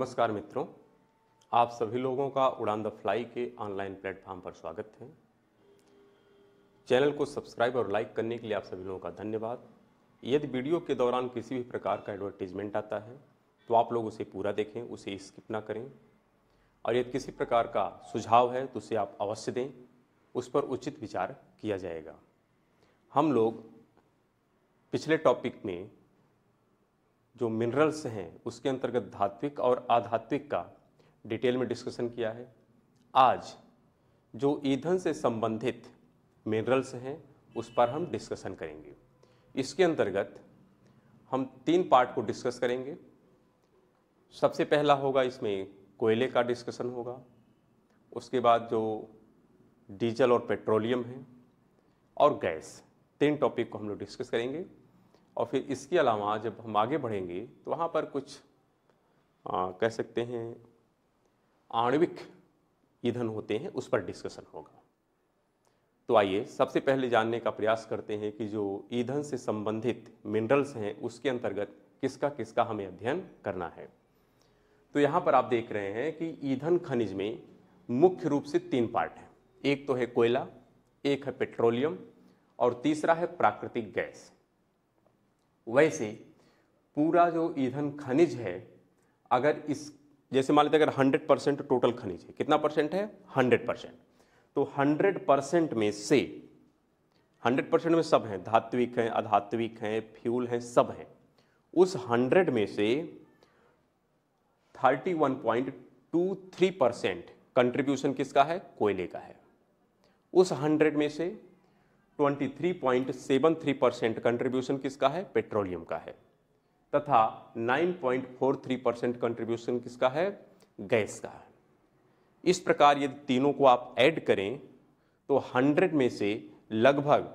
नमस्कार मित्रों आप सभी लोगों का उड़ान द फ्लाई के ऑनलाइन प्लेटफॉर्म पर स्वागत है चैनल को सब्सक्राइब और लाइक करने के लिए आप सभी लोगों का धन्यवाद यदि वीडियो के दौरान किसी भी प्रकार का एडवर्टीजमेंट आता है तो आप लोग उसे पूरा देखें उसे स्किप ना करें और यदि किसी प्रकार का सुझाव है तो उसे आप अवश्य दें उस पर उचित विचार किया जाएगा हम लोग पिछले टॉपिक में जो मिनरल्स हैं उसके अंतर्गत धात्विक और आधात्विक का डिटेल में डिस्कशन किया है आज जो ईंधन से संबंधित मिनरल्स हैं उस पर हम डिस्कशन करेंगे इसके अंतर्गत हम तीन पार्ट को डिस्कस करेंगे सबसे पहला होगा इसमें कोयले का डिस्कशन होगा उसके बाद जो डीजल और पेट्रोलियम है और गैस तीन टॉपिक को हम लोग डिस्कस करेंगे और फिर इसके अलावा जब हम आगे बढ़ेंगे तो वहाँ पर कुछ आ, कह सकते हैं आणविक ईंधन होते हैं उस पर डिस्कशन होगा तो आइए सबसे पहले जानने का प्रयास करते हैं कि जो ईंधन से संबंधित मिनरल्स हैं उसके अंतर्गत किसका किसका हमें अध्ययन करना है तो यहाँ पर आप देख रहे हैं कि ईंधन खनिज में मुख्य रूप से तीन पार्ट हैं एक तो है कोयला एक है पेट्रोलियम और तीसरा है प्राकृतिक गैस वैसे पूरा जो ईंधन खनिज है अगर इस जैसे मान लेते अगर 100 परसेंट टोटल खनिज है कितना परसेंट है 100 परसेंट तो 100 परसेंट में से 100 परसेंट में सब हैं धात्विक हैं अधात्विक हैं फ्यूल हैं सब हैं उस 100 में से 31.23 परसेंट कंट्रीब्यूशन किसका है कोयले का है उस 100 में से 23.73 परसेंट कंट्रीब्यूशन किसका है पेट्रोलियम का है तथा 9.43 परसेंट कंट्रीब्यूशन किसका है गैस का है इस प्रकार यदि तीनों को आप ऐड करें तो 100 में से लगभग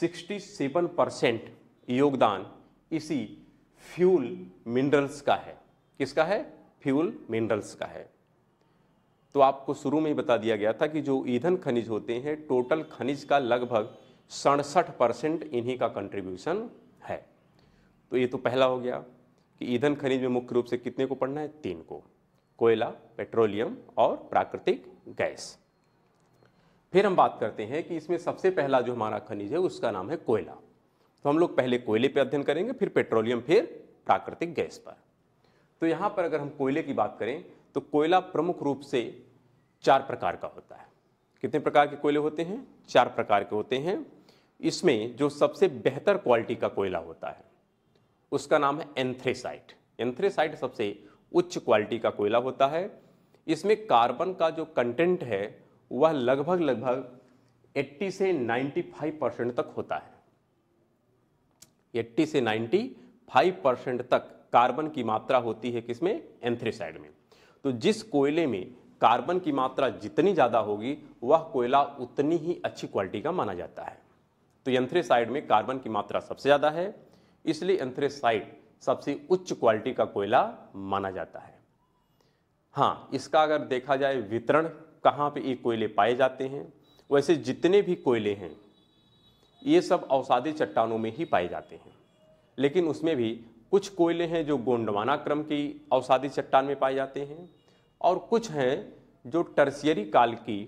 67 परसेंट योगदान इसी फ्यूल मिनरल्स का है किसका है फ्यूल मिनरल्स का है तो आपको शुरू में ही बता दिया गया था कि जो ईंधन खनिज होते हैं टोटल खनिज का लगभग सड़सठ परसेंट इन्हीं का कंट्रीब्यूशन है तो ये तो पहला हो गया कि ईंधन खनिज में मुख्य रूप से कितने को पढ़ना है तीन को कोयला पेट्रोलियम और प्राकृतिक गैस फिर हम बात करते हैं कि इसमें सबसे पहला जो हमारा खनिज है उसका नाम है कोयला तो हम लोग पहले कोयले पर अध्ययन करेंगे फिर पेट्रोलियम फिर प्राकृतिक गैस पर तो यहाँ पर अगर हम कोयले की बात करें तो कोयला प्रमुख रूप से चार प्रकार का होता है कितने प्रकार के कोयले होते हैं चार प्रकार के होते हैं इसमें जो सबसे बेहतर क्वालिटी का कोयला होता है उसका नाम है एंथ्रेसाइट एंथ्रेसाइट सबसे उच्च क्वालिटी का कोयला होता है इसमें कार्बन का जो कंटेंट है वह लगभग लगभग 80 से 95 परसेंट तक होता है 80 से 95 परसेंट तक कार्बन की मात्रा होती है किसमें एंथ्रेसाइड में तो जिस कोयले में कार्बन की मात्रा जितनी ज़्यादा होगी वह कोयला उतनी ही अच्छी क्वालिटी का माना जाता है तो एंथ्रेसाइड में कार्बन की मात्रा सबसे ज़्यादा है इसलिए एंथ्रेसाइड सबसे उच्च क्वालिटी का कोयला माना जाता है हाँ इसका अगर देखा जाए वितरण कहाँ पे ये कोयले पाए जाते हैं वैसे जितने भी कोयले हैं ये सब औसादी चट्टानों में ही पाए जाते हैं लेकिन उसमें भी कुछ कोयले हैं जो गोंडवाना क्रम की औसादी चट्टान में पाए जाते हैं और कुछ हैं जो टर्सियरी काल की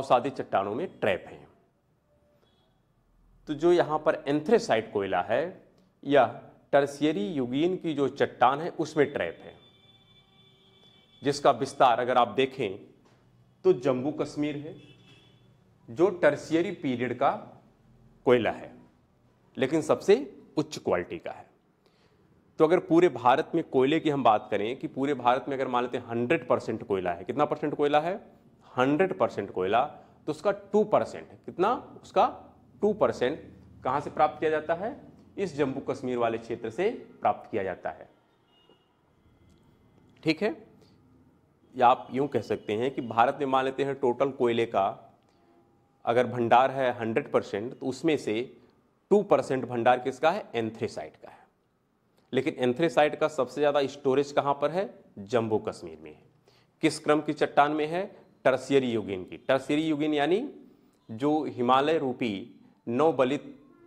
औसादी चट्टानों में ट्रैप हैं तो जो यहाँ पर एंथ्रेसाइट कोयला है या टर्सियरी युगीन की जो चट्टान है उसमें ट्रैप है जिसका विस्तार अगर आप देखें तो जम्मू कश्मीर है जो टर्सियरी पीरियड का कोयला है लेकिन सबसे उच्च क्वालिटी का है तो अगर पूरे भारत में कोयले की हम बात करें कि पूरे भारत में अगर मान लेते हैं हंड्रेड परसेंट कोयला है कितना परसेंट कोयला है हंड्रेड परसेंट कोयला तो उसका टू परसेंट कितना उसका टू परसेंट कहाँ से प्राप्त किया जाता है इस जम्मू कश्मीर वाले क्षेत्र से प्राप्त किया जाता है ठीक है या आप यूं कह सकते हैं कि भारत में मान लेते हैं टोटल कोयले का अगर भंडार है हंड्रेड परसेंट तो उसमें से टू परसेंट भंडार किसका है एंथ्रेसाइट का है लेकिन एंथ्रेसाइट का सबसे ज़्यादा स्टोरेज कहाँ पर है जम्मू कश्मीर में है किस क्रम की चट्टान में है टर्सियरी युगिन की टर्सियरी युगिन यानी जो हिमालय रूपी नवबलित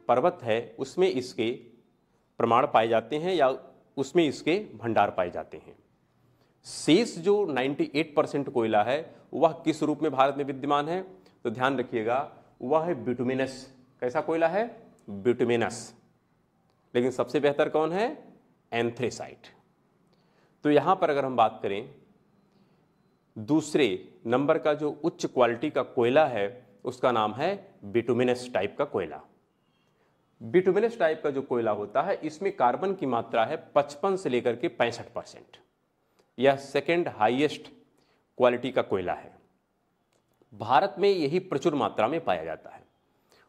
पर्वत है उसमें इसके प्रमाण पाए जाते हैं या उसमें इसके भंडार पाए जाते हैं शेष जो 98 परसेंट कोयला है वह किस रूप में भारत में विद्यमान है तो ध्यान रखिएगा वह है ब्यूटमिनस कैसा कोयला है ब्यूटमिनस लेकिन सबसे बेहतर कौन है एंथ्रेसाइट तो यहाँ पर अगर हम बात करें दूसरे नंबर का जो उच्च क्वालिटी का कोयला है उसका नाम है बिटुमिनस टाइप का कोयला बिटुमिनस टाइप का जो कोयला होता है इसमें कार्बन की मात्रा है 55 से लेकर के पैंसठ परसेंट यह सेकेंड हाइएस्ट क्वालिटी का कोयला है भारत में यही प्रचुर मात्रा में पाया जाता है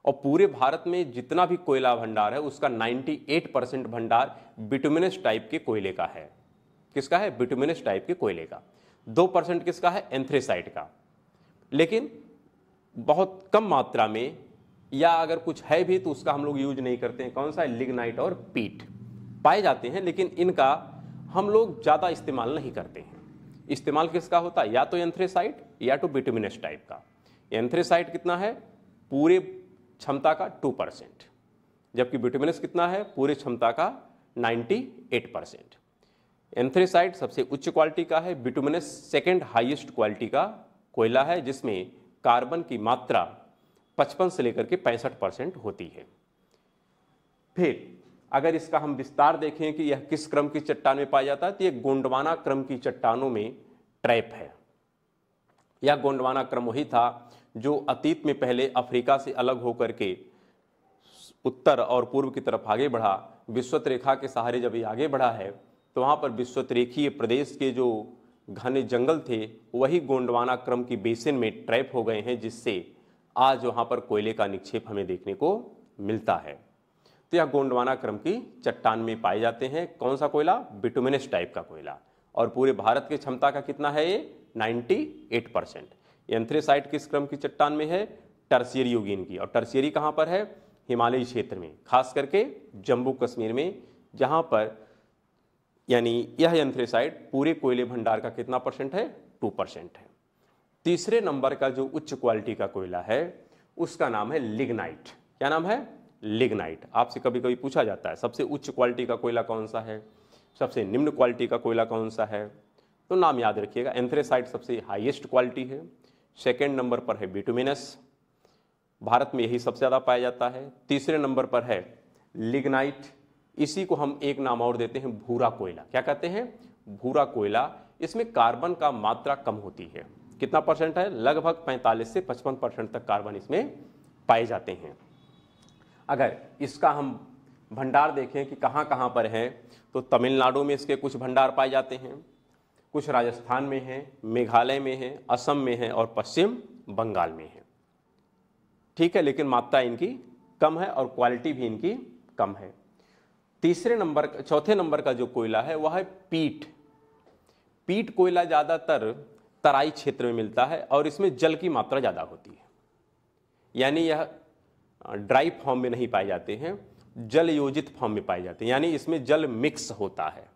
और पूरे भारत में जितना भी कोयला भंडार है उसका 98 परसेंट भंडार बिटुमिनस टाइप के कोयले का है किसका है बिटुमिनस टाइप के कोयले का दो परसेंट किसका है एंथ्रेसाइट का लेकिन बहुत कम मात्रा में या अगर कुछ है भी तो उसका हम लोग यूज नहीं करते हैं कौन सा है लिग्नाइट और पीट पाए जाते हैं लेकिन इनका हम लोग ज़्यादा इस्तेमाल नहीं करते हैं इस्तेमाल किसका होता है या तो एंथ्रेसाइट या तो बिटमिनस टाइप का एंथ्रेसाइट कितना है पूरे क्षमता का टू परसेंट जबकि बिटमिनस कितना है पूरे क्षमता का नाइन्टी एट परसेंट एंथ्रेसाइट सबसे उच्च क्वालिटी का है विटामिनस सेकेंड हाइएस्ट क्वालिटी का कोयला है जिसमें कार्बन की मात्रा 55 से लेकर के पैंसठ परसेंट होती है फिर अगर इसका हम विस्तार देखें कि यह किस क्रम की चट्टान में पाया जाता है तो यह गोंडवाना क्रम की चट्टानों में ट्रैप है यह गोंडवाना क्रम वही था जो अतीत में पहले अफ्रीका से अलग होकर के उत्तर और पूर्व की तरफ आगे बढ़ा विश्वत रेखा के सहारे जब ये आगे बढ़ा है तो वहाँ पर विश्वत रेखीय प्रदेश के जो घने जंगल थे वही गोंडवाना क्रम की बेसिन में ट्रैप हो गए हैं जिससे आज वहाँ पर कोयले का निक्षेप हमें देखने को मिलता है तो यह गोंडवाना क्रम की चट्टान में पाए जाते हैं कौन सा कोयला बिटुमिनस टाइप का कोयला और पूरे भारत की क्षमता का कितना है ये 98 परसेंट एंथ्रेसाइट किस क्रम की चट्टान में है टर्सियरी युगीन की और टर्सियरी कहाँ पर है हिमालयी क्षेत्र में खास करके जम्मू कश्मीर में जहाँ पर यानी यह एंथ्रेसाइड पूरे कोयले भंडार का कितना परसेंट है टू परसेंट है तीसरे नंबर का जो उच्च क्वालिटी का कोयला है उसका नाम है लिग्नाइट क्या नाम है लिग्नाइट आपसे कभी कभी पूछा जाता है सबसे उच्च क्वालिटी का कोयला कौन सा है सबसे निम्न क्वालिटी का कोयला कौन सा है तो नाम याद रखिएगा एंथ्रेसाइट सबसे हाईएस्ट क्वालिटी है सेकेंड नंबर पर है बिटुमिनस भारत में यही सबसे ज़्यादा पाया जाता है तीसरे नंबर पर है लिग्नाइट इसी को हम एक नाम और देते हैं भूरा कोयला क्या कहते हैं भूरा कोयला इसमें कार्बन का मात्रा कम होती है कितना परसेंट है लगभग 45 से 55 परसेंट तक कार्बन इसमें पाए जाते हैं अगर इसका हम भंडार देखें कि कहाँ कहाँ पर हैं तो तमिलनाडु में इसके कुछ भंडार पाए जाते हैं कुछ राजस्थान में हैं मेघालय में हैं असम में हैं और पश्चिम बंगाल में हैं ठीक है लेकिन मात्रा इनकी कम है और क्वालिटी भी इनकी कम है तीसरे नंबर चौथे नंबर का जो कोयला है वह है पीट पीट कोयला ज़्यादातर तराई क्षेत्र में मिलता है और इसमें जल की मात्रा ज़्यादा होती है यानी यह ड्राई फॉर्म में नहीं पाए जाते हैं जल योजित फॉर्म में पाए जाते हैं यानी इसमें जल मिक्स होता है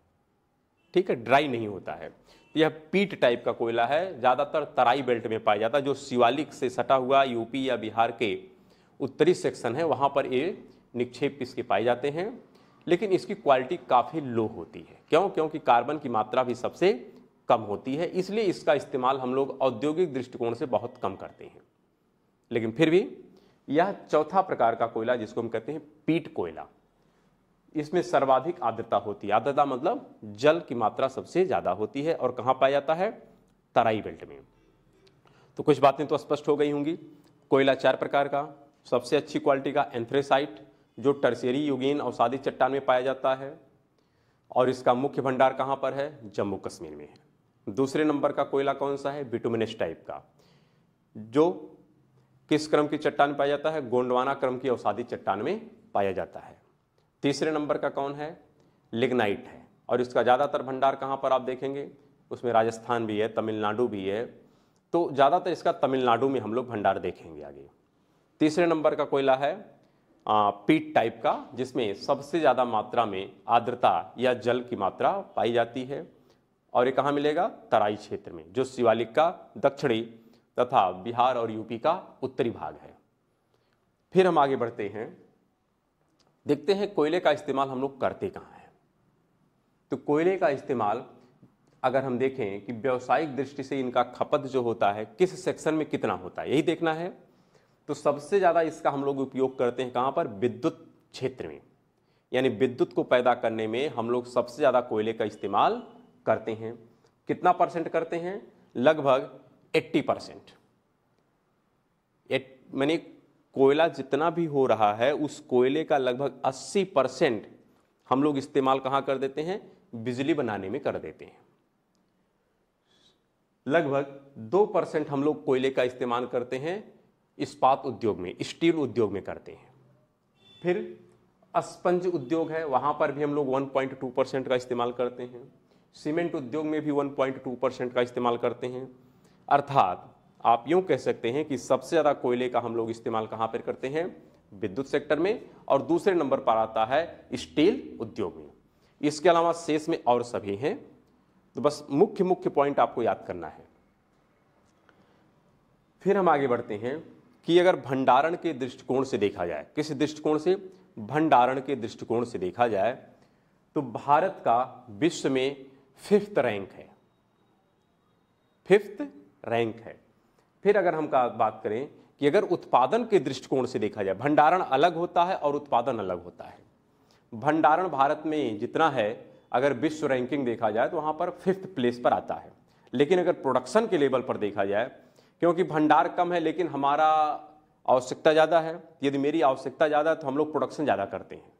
ठीक है ड्राई नहीं होता है यह पीट टाइप का कोयला है ज़्यादातर तराई बेल्ट में पाया जाता है जो शिवालिक से सटा हुआ यूपी या बिहार के उत्तरी सेक्शन है वहाँ पर ये निक्षेप इसके पाए जाते हैं लेकिन इसकी क्वालिटी काफ़ी लो होती है क्यों क्योंकि कार्बन की मात्रा भी सबसे कम होती है इसलिए इसका इस्तेमाल हम लोग औद्योगिक दृष्टिकोण से बहुत कम करते हैं लेकिन फिर भी यह चौथा प्रकार का कोयला जिसको हम कहते हैं पीट कोयला इसमें सर्वाधिक आर्द्रता होती है आर्द्रता मतलब जल की मात्रा सबसे ज़्यादा होती है और कहाँ पाया जाता है तराई बेल्ट में तो कुछ बातें तो स्पष्ट हो गई होंगी कोयला चार प्रकार का सबसे अच्छी क्वालिटी का एंथ्रेसाइट जो टर्सेरी युगीन अवसादी चट्टान में पाया जाता है और इसका मुख्य भंडार कहाँ पर है जम्मू कश्मीर में है दूसरे नंबर का कोयला कौन सा है बिटुमिनस टाइप का जो किस क्रम की चट्टान में पाया जाता है गोंडवाना क्रम की औसादी चट्टान में पाया जाता है तीसरे नंबर का कौन है लिग्नाइट है और इसका ज़्यादातर भंडार कहाँ पर आप देखेंगे उसमें राजस्थान भी है तमिलनाडु भी है तो ज़्यादातर इसका तमिलनाडु में हम लोग भंडार देखेंगे आगे तीसरे नंबर का कोयला है पीट टाइप का जिसमें सबसे ज़्यादा मात्रा में आर्द्रता या जल की मात्रा पाई जाती है और ये कहाँ मिलेगा तराई क्षेत्र में जो शिवालिक का दक्षिणी तथा बिहार और यूपी का उत्तरी भाग है फिर हम आगे बढ़ते हैं देखते हैं कोयले का इस्तेमाल हम लोग करते कहाँ हैं तो कोयले का इस्तेमाल अगर हम देखें कि व्यावसायिक दृष्टि से इनका खपत जो होता है किस सेक्शन में कितना होता है यही देखना है तो सबसे ज़्यादा इसका हम लोग उपयोग करते हैं कहाँ पर विद्युत क्षेत्र में यानी विद्युत को पैदा करने में हम लोग सबसे ज़्यादा कोयले का इस्तेमाल करते हैं कितना परसेंट करते हैं लगभग 80 परसेंट मैंने कोयला जितना भी हो रहा है उस कोयले का लगभग 80 परसेंट हम लोग इस्तेमाल कहाँ कर देते हैं बिजली बनाने में कर देते हैं लगभग दो परसेंट हम लोग कोयले का इस्तेमाल करते हैं इस्पात उद्योग में स्टील उद्योग में करते हैं फिर अस्पंज उद्योग है वहाँ पर भी हम लोग 1.2 परसेंट का इस्तेमाल करते हैं सीमेंट उद्योग में भी 1.2 परसेंट का इस्तेमाल करते हैं अर्थात आप यूँ कह सकते हैं कि सबसे ज़्यादा कोयले का हम लोग इस्तेमाल कहाँ पर करते हैं विद्युत सेक्टर में और दूसरे नंबर पर आता है स्टील उद्योग में इसके अलावा शेष में और सभी हैं तो बस मुख्य मुख्य पॉइंट आपको याद करना है फिर हम आगे बढ़ते हैं कि अगर भंडारण के दृष्टिकोण से देखा जाए किस दृष्टिकोण से भंडारण के दृष्टिकोण से देखा जाए तो भारत का विश्व में फिफ्थ रैंक है फिफ्थ रैंक है फिर अगर हम का बात करें कि अगर उत्पादन के दृष्टिकोण से देखा जाए भंडारण अलग होता है और उत्पादन अलग होता है भंडारण भारत में जितना है अगर विश्व रैंकिंग देखा जाए तो वहाँ पर फिफ्थ प्लेस पर आता है लेकिन अगर प्रोडक्शन के लेवल पर देखा जाए क्योंकि भंडार कम है लेकिन हमारा आवश्यकता ज़्यादा है यदि मेरी आवश्यकता ज़्यादा है तो हम लोग प्रोडक्शन ज़्यादा करते हैं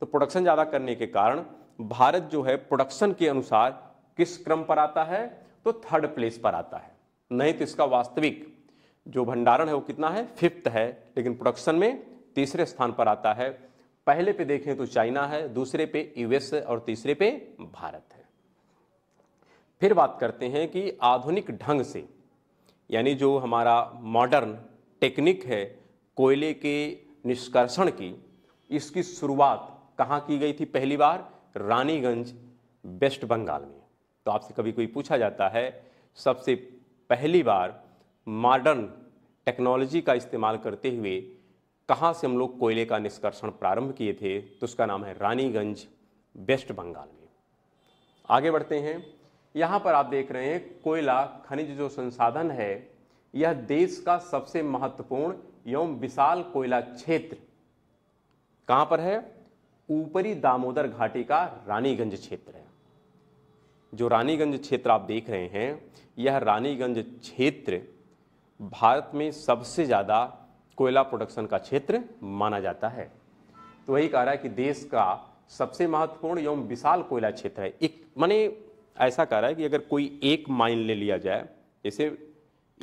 तो प्रोडक्शन ज़्यादा करने के कारण भारत जो है प्रोडक्शन के अनुसार किस क्रम पर आता है तो थर्ड प्लेस पर आता है नहीं तो इसका वास्तविक जो भंडारण है वो कितना है फिफ्थ है लेकिन प्रोडक्शन में तीसरे स्थान पर आता है पहले पे देखें तो चाइना है दूसरे पे यूएस और तीसरे पे भारत है फिर बात करते हैं कि आधुनिक ढंग से यानी जो हमारा मॉडर्न टेक्निक है कोयले के निष्कर्षण की इसकी शुरुआत कहाँ की गई थी पहली बार रानीगंज वेस्ट बंगाल में तो आपसे कभी कोई पूछा जाता है सबसे पहली बार मॉडर्न टेक्नोलॉजी का इस्तेमाल करते हुए कहाँ से हम लोग कोयले का निष्कर्षण प्रारंभ किए थे तो उसका नाम है रानीगंज वेस्ट बंगाल में आगे बढ़ते हैं यहाँ पर आप देख रहे हैं कोयला खनिज जो संसाधन है यह देश का सबसे महत्वपूर्ण एवं विशाल कोयला क्षेत्र कहाँ पर है ऊपरी दामोदर घाटी का रानीगंज क्षेत्र है जो रानीगंज क्षेत्र आप देख रहे हैं यह रानीगंज क्षेत्र भारत में सबसे ज़्यादा कोयला प्रोडक्शन का क्षेत्र माना जाता है तो वही कह रहा है कि देश का सबसे महत्वपूर्ण एवं विशाल कोयला क्षेत्र है एक माने ऐसा कह रहा है कि अगर कोई एक माइन ले लिया जाए जैसे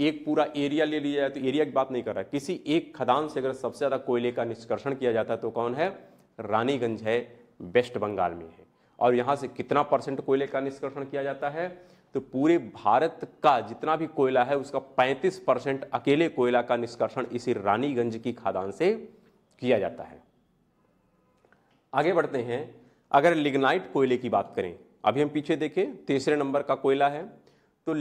एक पूरा एरिया ले लिया जाए तो एरिया की बात नहीं कर रहा है किसी एक खदान से अगर सबसे ज़्यादा कोयले का निष्कर्षण किया जाता है तो कौन है रानीगंज है वेस्ट बंगाल में है और यहाँ से कितना परसेंट कोयले का निष्कर्षण किया जाता है तो पूरे भारत का जितना भी कोयला है उसका 35 परसेंट अकेले कोयला का निष्कर्षण इसी रानीगंज की खादान से किया जाता है आगे बढ़ते हैं अगर लिग्नाइट कोयले की बात करें अभी हम पीछे देखें तीसरे नंबर का कोयला है तो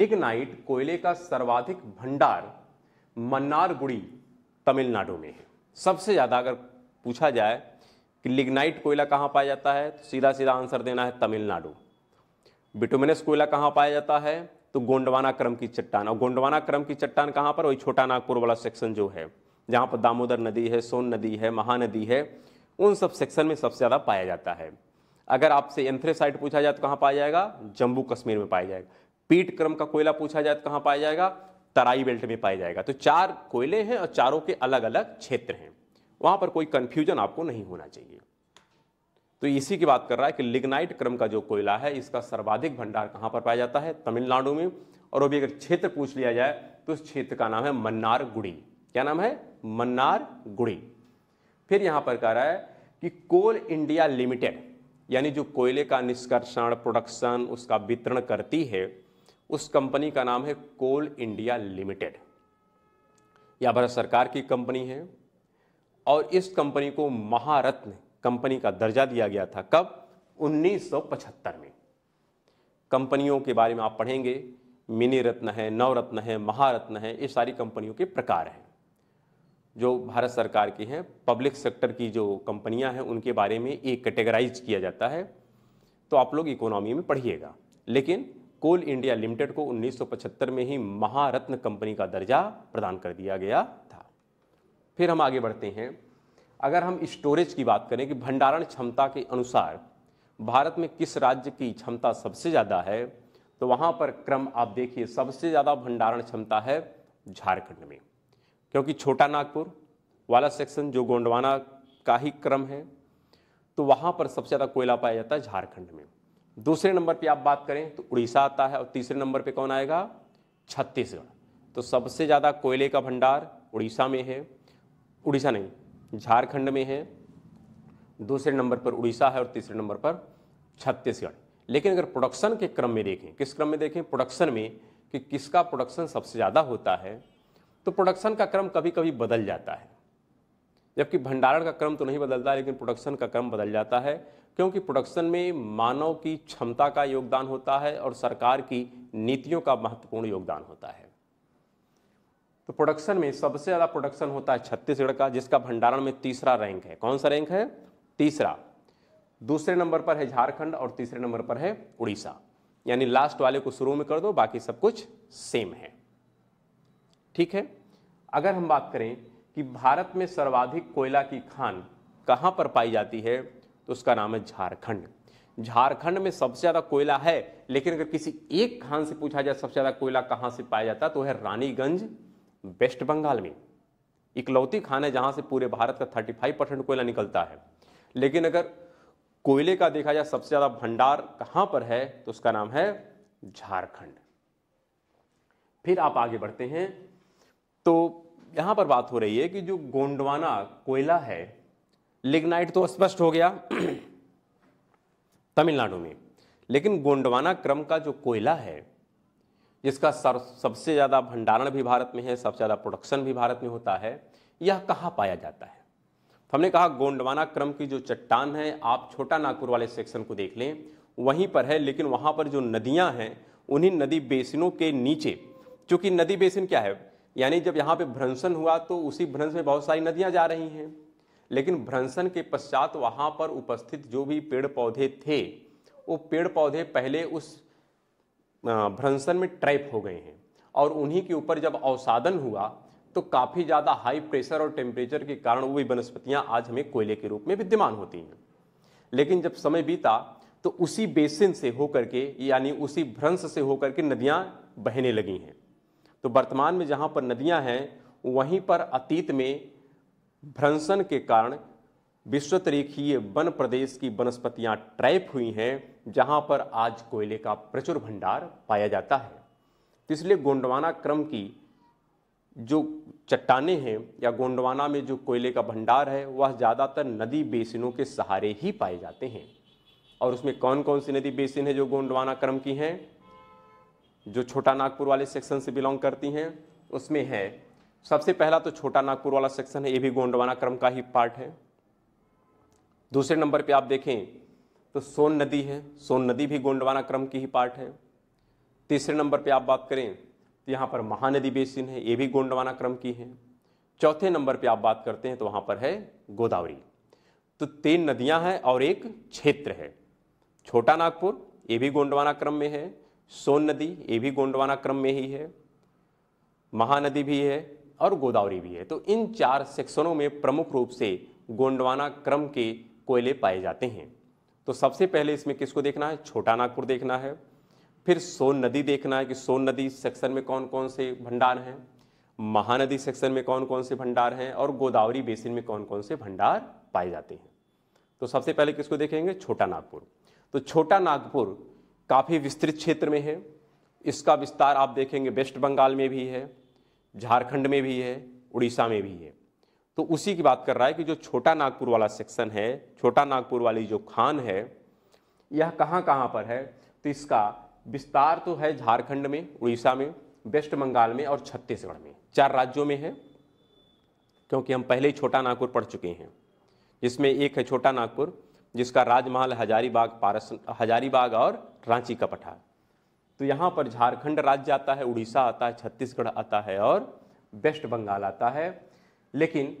लिग्नाइट कोयले का सर्वाधिक भंडार मन्नारगुड़ी तमिलनाडु में है सबसे ज़्यादा अगर पूछा जाए कि लिग्नाइट कोयला कहाँ पाया जाता है तो सीधा सीधा आंसर देना है तमिलनाडु बिटोमिनस कोयला कहाँ पाया जाता है तो गोंडवाना क्रम की चट्टान और गोंडवाना क्रम की चट्टान कहाँ पर वही छोटा नागपुर वाला सेक्शन जो है जहाँ पर दामोदर नदी है सोन नदी है महानदी है उन सब सेक्शन में सबसे ज़्यादा पाया जाता है अगर आपसे एंथ्रेसाइट पूछा जाए तो कहाँ पाया जाएगा जम्मू कश्मीर में पाया जाएगा पीट क्रम का कोयला पूछा जाए तो कहाँ पाया जाएगा तराई बेल्ट में पाया जाएगा तो चार कोयले हैं और चारों के अलग अलग क्षेत्र हैं वहाँ पर कोई कन्फ्यूजन आपको नहीं होना चाहिए तो इसी की बात कर रहा है कि लिग्नाइट क्रम का जो कोयला है इसका सर्वाधिक भंडार कहाँ पर पाया जाता है तमिलनाडु में और अभी अगर क्षेत्र पूछ लिया जाए तो उस क्षेत्र का नाम है मन्नार गुड़ी क्या नाम है मन्नार गुड़ी फिर यहाँ पर कह रहा है कि कोल इंडिया लिमिटेड यानी जो कोयले का निष्कर्षण प्रोडक्शन उसका वितरण करती है उस कंपनी का नाम है कोल इंडिया लिमिटेड यह भारत सरकार की कंपनी है और इस कंपनी को महारत्न कंपनी का दर्जा दिया गया था कब 1975 में कंपनियों के बारे में आप पढ़ेंगे मिनी रत्न है नवरत्न है महारत्न है ये सारी कंपनियों के प्रकार हैं जो भारत सरकार की हैं पब्लिक सेक्टर की जो कंपनियां हैं उनके बारे में एक कैटेगराइज किया जाता है तो आप लोग इकोनॉमी में पढ़िएगा लेकिन कोल इंडिया लिमिटेड को 1975 में ही महारत्न कंपनी का दर्जा प्रदान कर दिया गया था फिर हम आगे बढ़ते हैं अगर हम स्टोरेज की बात करें कि भंडारण क्षमता के अनुसार भारत में किस राज्य की क्षमता सबसे ज़्यादा है तो वहाँ पर क्रम आप देखिए सबसे ज़्यादा भंडारण क्षमता है झारखंड में क्योंकि छोटा नागपुर वाला सेक्शन जो गोंडवाना का ही क्रम है तो वहाँ पर सबसे ज़्यादा कोयला पाया जाता है झारखंड में दूसरे नंबर पे आप बात करें तो उड़ीसा आता है और तीसरे नंबर पे कौन आएगा छत्तीसगढ़ तो सबसे ज़्यादा कोयले का भंडार उड़ीसा में है उड़ीसा नहीं झारखंड में है दूसरे नंबर पर उड़ीसा है और तीसरे नंबर पर छत्तीसगढ़ लेकिन अगर प्रोडक्शन के क्रम में देखें किस क्रम में देखें प्रोडक्शन में कि किसका प्रोडक्शन सबसे ज़्यादा होता है तो प्रोडक्शन का क्रम कभी कभी बदल जाता है जबकि भंडारण का क्रम तो नहीं बदलता लेकिन प्रोडक्शन का क्रम बदल जाता है क्योंकि प्रोडक्शन में मानव की क्षमता का योगदान होता है और सरकार की नीतियों का महत्वपूर्ण योगदान होता है तो प्रोडक्शन में सबसे ज़्यादा प्रोडक्शन होता है छत्तीसगढ़ का जिसका भंडारण में तीसरा रैंक है कौन सा रैंक है तीसरा दूसरे नंबर पर है झारखंड और तीसरे नंबर पर है उड़ीसा यानी लास्ट वाले को शुरू में कर दो बाकी सब कुछ सेम है ठीक है अगर हम बात करें कि भारत में सर्वाधिक कोयला की खान कहाँ पर पाई जाती है तो उसका नाम है झारखंड झारखंड में सबसे ज़्यादा कोयला है लेकिन अगर किसी एक खान से पूछा जाए सबसे ज़्यादा कोयला कहाँ से पाया जाता है तो है रानीगंज वेस्ट बंगाल में इकलौती खान है जहाँ से पूरे भारत का 35 परसेंट कोयला निकलता है लेकिन अगर कोयले का देखा जाए सबसे ज़्यादा भंडार कहाँ पर है तो उसका नाम है झारखंड फिर आप आगे बढ़ते हैं तो यहां पर बात हो रही है कि जो गोंडवाना कोयला है लिग्नाइट तो स्पष्ट हो गया तमिलनाडु में लेकिन गोंडवाना क्रम का जो कोयला है जिसका सर सबसे ज़्यादा भंडारण भी भारत में है सबसे ज़्यादा प्रोडक्शन भी भारत में होता है यह कहाँ पाया जाता है तो हमने कहा गोंडवाना क्रम की जो चट्टान है आप छोटा नागपुर वाले सेक्शन को देख लें वहीं पर है लेकिन वहां पर जो नदियां हैं उन्हीं नदी बेसिनों के नीचे चूंकि नदी बेसिन क्या है यानी जब यहाँ पे भ्रंशन हुआ तो उसी भ्रंश में बहुत सारी नदियाँ जा रही हैं लेकिन भ्रंशन के पश्चात वहाँ पर उपस्थित जो भी पेड़ पौधे थे वो पेड़ पौधे पहले उस भ्रंशन में ट्रैप हो गए हैं और उन्हीं के ऊपर जब अवसादन हुआ तो काफ़ी ज़्यादा हाई प्रेशर और टेम्परेचर के कारण भी वनस्पतियाँ आज हमें कोयले के रूप में विद्यमान होती हैं लेकिन जब समय बीता तो उसी बेसिन से होकर के यानी उसी भ्रंश से होकर के नदियाँ बहने लगी हैं तो वर्तमान में जहाँ पर नदियाँ हैं वहीं पर अतीत में भ्रंशन के कारण विश्वत रेखीय वन प्रदेश की वनस्पतियाँ ट्रैप हुई हैं जहाँ पर आज कोयले का प्रचुर भंडार पाया जाता है तो इसलिए गोंडवाना क्रम की जो चट्टाने हैं या गोंडवाना में जो कोयले का भंडार है वह ज़्यादातर नदी बेसिनों के सहारे ही पाए जाते हैं और उसमें कौन कौन सी नदी बेसिन है जो गोंडवाना क्रम की हैं जो छोटा नागपुर वाले सेक्शन से बिलोंग करती हैं उसमें है सबसे पहला तो छोटा नागपुर वाला सेक्शन है ये भी गोंडवाना क्रम का ही पार्ट है दूसरे नंबर पे आप देखें तो सोन नदी है सोन नदी भी गोंडवाना क्रम की ही पार्ट है तीसरे नंबर पे आप बात करें तो यहाँ पर महानदी बेसिन है ये भी गोंडवाना क्रम की है चौथे नंबर पे आप बात करते हैं तो वहाँ पर है गोदावरी तो तीन नदियाँ हैं और एक क्षेत्र है छोटा नागपुर ये भी गोंडवाना क्रम में है सोन नदी ये भी गोंडवाना क्रम में ही है महानदी भी है और गोदावरी भी है तो इन चार सेक्शनों में प्रमुख रूप से गोंडवाना क्रम के कोयले पाए जाते हैं तो सबसे पहले इसमें किसको देखना है छोटा नागपुर देखना है फिर सोन नदी देखना है कि सोन नदी सेक्शन में कौन कौन से भंडार हैं महानदी सेक्शन में कौन कौन से भंडार हैं और गोदावरी बेसिन में कौन कौन से भंडार पाए जाते हैं तो सबसे पहले किसको देखेंगे छोटा नागपुर तो छोटा नागपुर काफ़ी विस्तृत क्षेत्र में है इसका विस्तार आप देखेंगे वेस्ट बंगाल में भी है झारखंड में भी है उड़ीसा में भी है तो उसी की बात कर रहा है कि जो छोटा नागपुर वाला सेक्शन है छोटा नागपुर वाली जो खान है यह कहाँ कहाँ पर है तो इसका विस्तार तो है झारखंड में उड़ीसा में वेस्ट बंगाल में और छत्तीसगढ़ में चार राज्यों में है क्योंकि हम पहले ही छोटा नागपुर पढ़ चुके हैं जिसमें एक है छोटा नागपुर जिसका राजमहल हजारीबाग पारस हजारीबाग और रांची का पठार तो यहाँ पर झारखंड राज्य आता है उड़ीसा आता है छत्तीसगढ़ आता है और वेस्ट बंगाल आता है लेकिन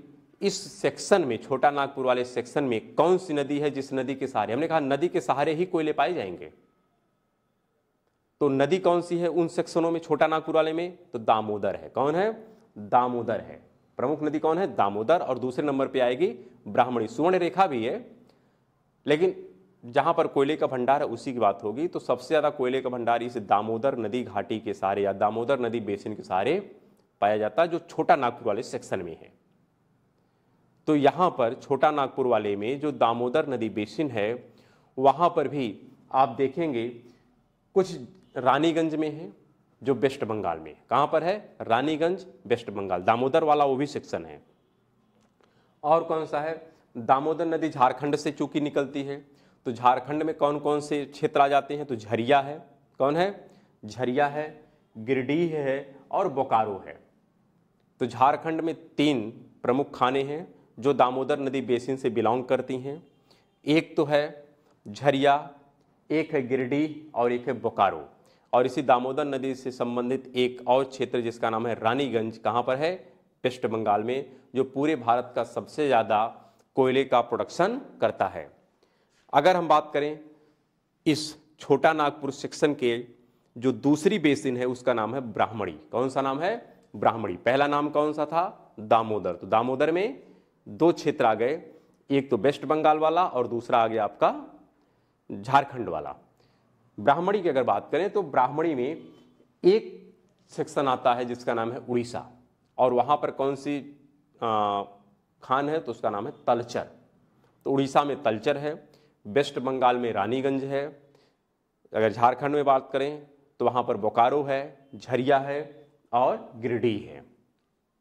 इस सेक्शन में छोटा नागपुर वाले सेक्शन में कौन सी नदी है जिस नदी के सहारे हमने कहा नदी के सहारे ही कोयले पाए जाएंगे तो नदी कौन सी है उन सेक्शनों में छोटा नागपुर वाले में तो दामोदर है कौन है दामोदर है प्रमुख नदी कौन है दामोदर और दूसरे नंबर पे आएगी ब्राह्मणी सुवर्ण रेखा भी है लेकिन जहाँ पर कोयले का भंडार है उसी की बात होगी तो सबसे ज़्यादा कोयले का भंडार इस दामोदर नदी घाटी के सहारे या दामोदर नदी बेसिन के सहारे पाया जाता है जो छोटा नागपुर वाले सेक्शन में है तो यहाँ पर छोटा नागपुर वाले में जो दामोदर नदी बेसिन है वहाँ पर भी आप देखेंगे कुछ रानीगंज में है जो वेस्ट बंगाल में कहाँ पर है रानीगंज वेस्ट बंगाल दामोदर वाला वो भी सेक्शन है और कौन सा है दामोदर नदी झारखंड से चूँकि निकलती है तो झारखंड में कौन कौन से क्षेत्र आ जाते हैं तो झरिया है कौन है झरिया है गिरडीह है और बोकारो है तो झारखंड में तीन प्रमुख खाने हैं जो दामोदर नदी बेसिन से बिलोंग करती हैं एक तो है झरिया एक है गिरडीह और एक है बोकारो और इसी दामोदर नदी से संबंधित एक और क्षेत्र जिसका नाम है रानीगंज कहाँ पर है वेस्ट बंगाल में जो पूरे भारत का सबसे ज़्यादा कोयले का प्रोडक्शन करता है अगर हम बात करें इस छोटा नागपुर सेक्शन के जो दूसरी बेसिन है उसका नाम है ब्राह्मणी कौन सा नाम है ब्राह्मणी पहला नाम कौन सा था दामोदर तो दामोदर में दो क्षेत्र आ गए एक तो वेस्ट बंगाल वाला और दूसरा आ गया आपका झारखंड वाला ब्राह्मणी की अगर बात करें तो ब्राह्मणी में एक सेक्शन आता है जिसका नाम है उड़ीसा और वहाँ पर कौन सी आ, खान है तो उसका नाम है तलचर तो उड़ीसा में तलचर है वेस्ट बंगाल में रानीगंज है अगर झारखंड में बात करें तो वहाँ पर बोकारो है झरिया है और गिरडी है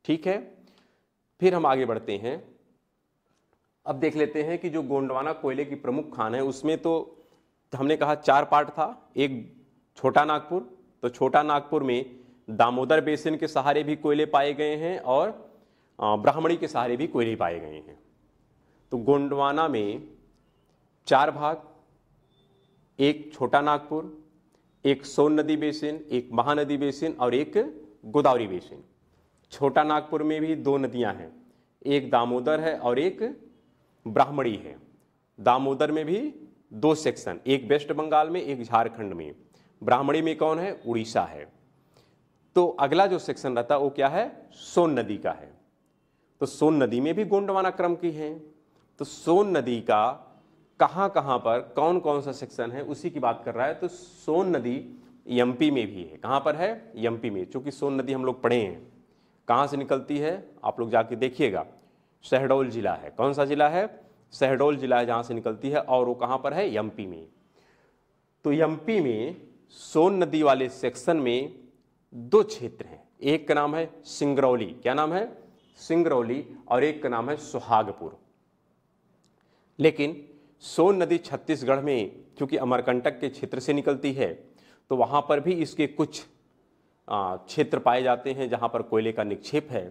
ठीक है फिर हम आगे बढ़ते हैं अब देख लेते हैं कि जो गोंडवाना कोयले की प्रमुख खान है उसमें तो हमने कहा चार पार्ट था एक छोटा नागपुर तो छोटा नागपुर में दामोदर बेसिन के सहारे भी कोयले पाए गए हैं और ब्राह्मणी के सहारे भी कोई नहीं पाए गए हैं तो गोंडवाना में चार भाग एक छोटा नागपुर एक सोन नदी बेसिन एक महानदी बेसिन और एक गोदावरी बेसिन छोटा नागपुर में भी दो नदियां हैं एक दामोदर है और एक ब्राह्मणी है दामोदर में भी दो सेक्शन एक वेस्ट बंगाल में एक झारखंड में ब्राह्मणी में कौन है उड़ीसा है तो अगला जो सेक्शन रहता है वो क्या है सोन नदी का है तो सोन नदी में भी गोंडवाना क्रम की है तो सोन नदी का कहाँ कहाँ पर कौन कौन सा सेक्शन है उसी की बात कर रहा है तो सोन नदी यमपी में भी है कहाँ पर है यमपी में चूंकि सोन नदी हम लोग पढ़े हैं कहाँ से निकलती है आप लोग जाके देखिएगा शहडोल जिला है कौन सा जिला है शहडोल जिला है जहाँ से निकलती है और वो कहाँ पर है यमपी में तो यमपी में सोन नदी वाले सेक्शन में दो क्षेत्र हैं एक का नाम है सिंगरौली क्या नाम है सिंगरौली और एक का नाम है सुहागपुर लेकिन सोन नदी छत्तीसगढ़ में क्योंकि अमरकंटक के क्षेत्र से निकलती है तो वहाँ पर भी इसके कुछ क्षेत्र पाए जाते हैं जहाँ पर कोयले का निक्षेप है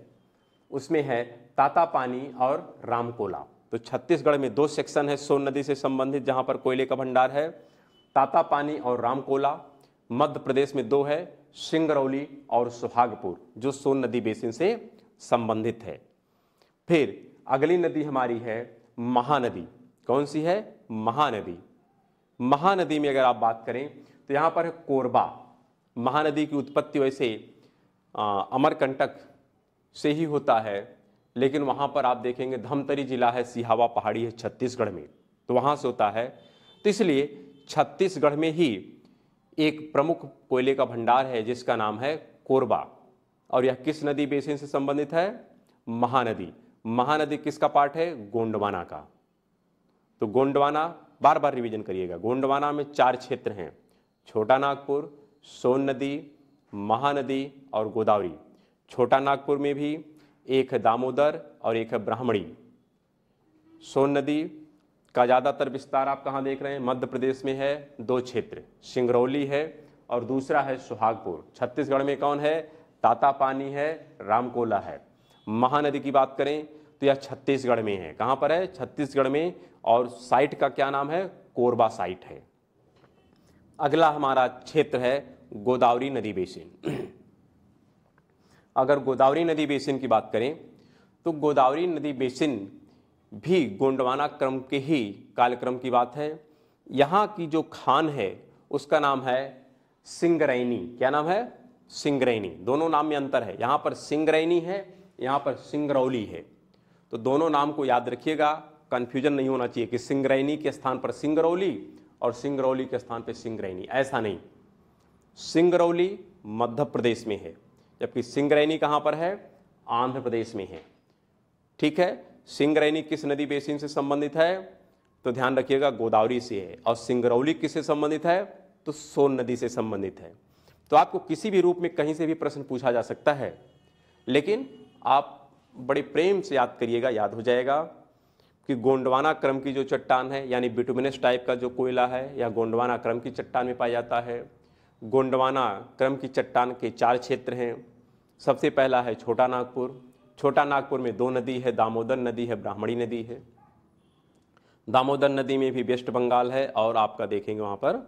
उसमें है तातापानी और रामकोला तो छत्तीसगढ़ में दो सेक्शन है सोन नदी से संबंधित जहाँ पर कोयले का भंडार है तातापानी और रामकोला मध्य प्रदेश में दो है सिंगरौली और सुहागपुर जो सोन नदी बेसिन से संबंधित है फिर अगली नदी हमारी है महानदी कौन सी है महानदी महानदी में अगर आप बात करें तो यहाँ पर है कोरबा महानदी की उत्पत्ति वैसे अमरकंटक से ही होता है लेकिन वहाँ पर आप देखेंगे धमतरी जिला है सिहावा पहाड़ी है छत्तीसगढ़ में तो वहाँ से होता है तो इसलिए छत्तीसगढ़ में ही एक प्रमुख कोयले का भंडार है जिसका नाम है कोरबा और यह किस नदी बेसिन से संबंधित है महानदी महानदी किसका पार्ट है गोंडवाना का तो गोंडवाना बार बार रिवीजन करिएगा गोंडवाना में चार क्षेत्र हैं छोटा नागपुर सोन नदी महानदी और गोदावरी छोटा नागपुर में भी एक है दामोदर और एक है ब्राह्मणी सोन नदी का ज़्यादातर विस्तार आप कहाँ देख रहे हैं मध्य प्रदेश में है दो क्षेत्र सिंगरौली है और दूसरा है सुहागपुर छत्तीसगढ़ में कौन है ताता पानी है रामकोला है महानदी की बात करें तो यह छत्तीसगढ़ में है कहाँ पर है छत्तीसगढ़ में और साइट का क्या नाम है कोरबा साइट है अगला हमारा क्षेत्र है गोदावरी नदी बेसिन अगर गोदावरी नदी बेसिन की बात करें तो गोदावरी नदी बेसिन भी गोंडवाना क्रम के ही कालक्रम की बात है यहाँ की जो खान है उसका नाम है सिंगरैनी क्या नाम है सिंगरैनी दोनों नाम में अंतर है यहाँ पर सिंगरैनी है यहाँ पर सिंगरौली है तो दोनों नाम को याद रखिएगा कन्फ्यूजन नहीं होना चाहिए कि सिंगरैनी के स्थान पर सिंगरौली और सिंगरौली के स्थान पर सिंगरैनी ऐसा नहीं सिंगरौली मध्य प्रदेश में है जबकि सिंगरैनी कहाँ पर है आंध्र प्रदेश में है ठीक है सिंगरैनी किस नदी बेसिन से संबंधित है तो ध्यान रखिएगा गोदावरी से है और सिंगरौली किससे संबंधित है तो सोन नदी से संबंधित है तो आपको किसी भी रूप में कहीं से भी प्रश्न पूछा जा सकता है लेकिन आप बड़े प्रेम से याद करिएगा याद हो जाएगा कि गोंडवाना क्रम की जो चट्टान है यानी बिटुमिनस टाइप का जो कोयला है या गोंडवाना क्रम की चट्टान में पाया जाता है गोंडवाना क्रम की चट्टान के चार क्षेत्र हैं सबसे पहला है छोटा नागपुर छोटा नागपुर में दो नदी है दामोदर नदी है ब्राह्मणी नदी है दामोदर नदी में भी वेस्ट बंगाल है और आपका देखेंगे वहाँ पर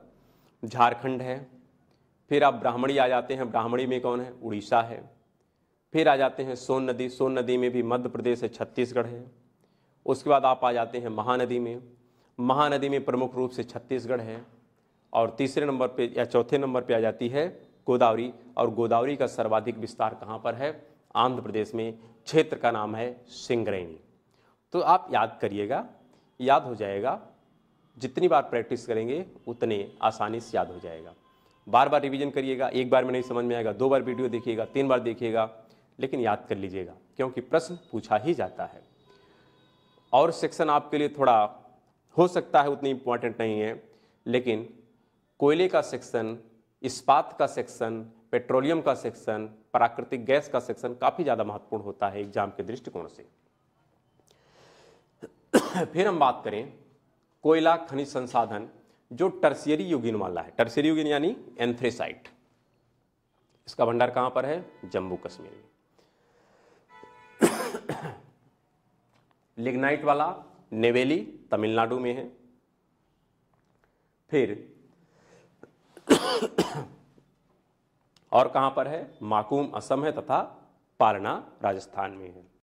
झारखंड है फिर आप ब्राह्मणी आ जाते हैं ब्राह्मणी में कौन है उड़ीसा है फिर आ जाते हैं सोन नदी सोन नदी में भी मध्य प्रदेश है छत्तीसगढ़ है उसके बाद आप आ जाते हैं महानदी में महानदी में प्रमुख रूप से छत्तीसगढ़ है और तीसरे नंबर पे या चौथे नंबर पे आ जाती है गोदावरी और गोदावरी का सर्वाधिक विस्तार कहाँ पर है आंध्र प्रदेश में क्षेत्र का नाम है सिंगरेणी तो आप याद करिएगा याद हो जाएगा जितनी बार प्रैक्टिस करेंगे उतने आसानी से याद हो जाएगा बार बार रिवीजन करिएगा एक बार में नहीं समझ में आएगा दो बार वीडियो देखिएगा तीन बार देखिएगा लेकिन याद कर लीजिएगा क्योंकि प्रश्न पूछा ही जाता है और सेक्शन आपके लिए थोड़ा हो सकता है उतनी इम्पोर्टेंट नहीं है लेकिन कोयले का सेक्शन इस्पात का सेक्शन पेट्रोलियम का सेक्शन प्राकृतिक गैस का सेक्शन काफ़ी ज़्यादा महत्वपूर्ण होता है एग्जाम के दृष्टिकोण से फिर हम बात करें कोयला खनिज संसाधन जो टर्सियरी युगिन वाला है टर्सियरी युगिन यानी एंथ्रेसाइट इसका भंडार कहां पर है जम्मू कश्मीर में लिग्नाइट वाला नेवेली तमिलनाडु में है फिर और कहां पर है माकूम असम है तथा पालना राजस्थान में है